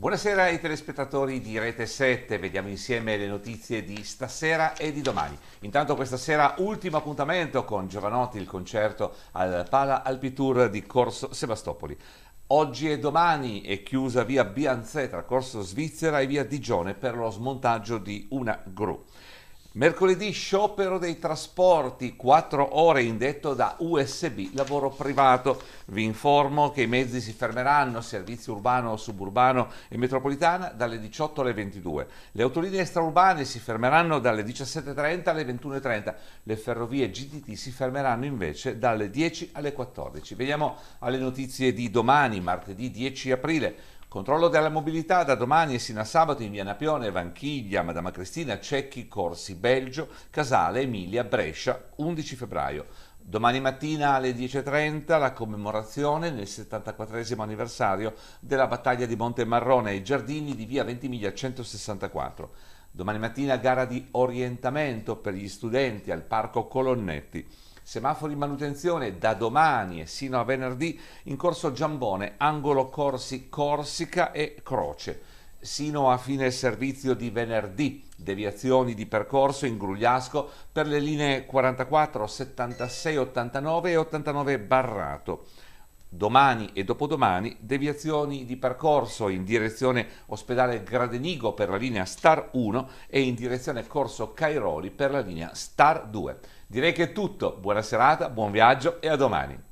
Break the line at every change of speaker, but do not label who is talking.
Buonasera ai telespettatori di Rete 7, vediamo insieme le notizie di stasera e di domani. Intanto questa sera ultimo appuntamento con Giovanotti, il concerto al Pala Alpitour di Corso Sebastopoli. Oggi e domani è chiusa via Bianzè tra Corso Svizzera e via Digione per lo smontaggio di una gru. Mercoledì sciopero dei trasporti, 4 ore indetto da USB, lavoro privato. Vi informo che i mezzi si fermeranno, servizio urbano, suburbano e metropolitana, dalle 18 alle 22. Le autolinee extraurbane si fermeranno dalle 17.30 alle 21.30. Le ferrovie GTT si fermeranno invece dalle 10 alle 14. Vediamo alle notizie di domani, martedì 10 aprile. Controllo della mobilità da domani e sino a sabato in via Napione, Vanchiglia, Madama Cristina, Cecchi, Corsi, Belgio, Casale, Emilia, Brescia, 11 febbraio. Domani mattina alle 10.30 la commemorazione nel 74 anniversario della battaglia di Monte Marrone ai giardini di via Ventimiglia 164. Domani mattina gara di orientamento per gli studenti al Parco Colonnetti semafori in manutenzione da domani e sino a venerdì in corso Giambone, angolo Corsi Corsica e Croce, sino a fine servizio di venerdì, deviazioni di percorso in Grugliasco per le linee 44, 76, 89 e 89 Barrato domani e dopodomani deviazioni di percorso in direzione ospedale Gradenigo per la linea Star 1 e in direzione Corso Cairoli per la linea Star 2. Direi che è tutto, buona serata, buon viaggio e a domani.